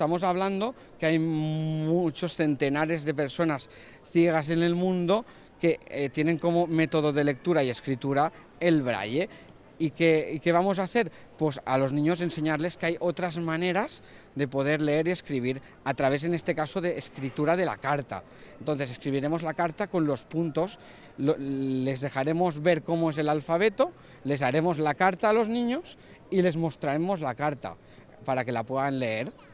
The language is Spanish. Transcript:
Estamos hablando que hay muchos centenares de personas ciegas en el mundo que eh, tienen como método de lectura y escritura el braille. ¿Y qué, vamos a hacer? Pues a los niños enseñarles que hay otras maneras de poder leer y escribir a través, en este caso, de escritura de la carta. Entonces escribiremos la carta con los puntos, les dejaremos ver cómo es el alfabeto, les haremos la carta a los niños y les mostraremos la carta para que la puedan leer.